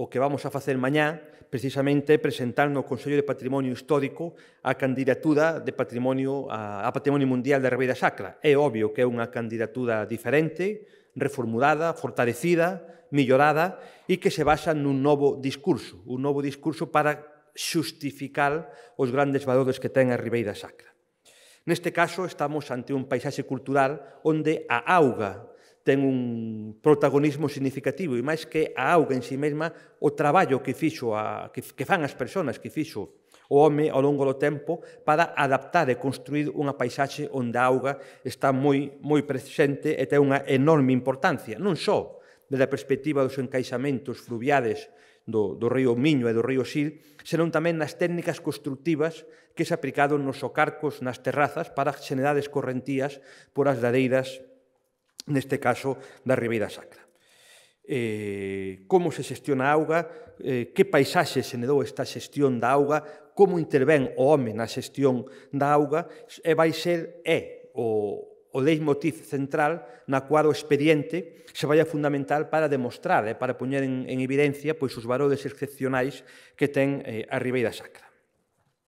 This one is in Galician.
o que vamos a facer mañá, precisamente presentar no Consello de Patrimonio Histórico a candidatura de patrimonio a, a Patrimonio Mundial da Ribeira Sacra. É obvio que é unha candidatura diferente, reformulada, fortalecida, millorada e que se basa nun novo discurso, un novo discurso para xustificar os grandes valores que ten a Ribeira Sacra. Neste caso, estamos ante un paisaxe cultural onde a auga ten un protagonismo significativo e máis que a auga en si sí mesma o traballo que fixo a, que, que fan as persoas que fixo o home ao longo do tempo para adaptar e construir unha paisaxe onde a auga está moi moi presente e ten unha enorme importancia, non só desde a perspectiva dos encaixamentos fluviales do, do río Miño e do río Sil, senón tamén nas técnicas constructivas que se aplicaron nos socarcos nas terrazas para generar escorrentías por as dadeiras neste caso da Ribeira Sacra. Eh, como se xestiona a auga, eh, que paisaxe se nedou esta xestión da auga, como intervén o home na xestión da auga, e vai ser é o, o leitmotiv central na cual o expediente se vai a fundamental para demostrar e eh, para poñer en, en evidencia pois os valores excepcionais que ten eh, a Ribeira Sacra.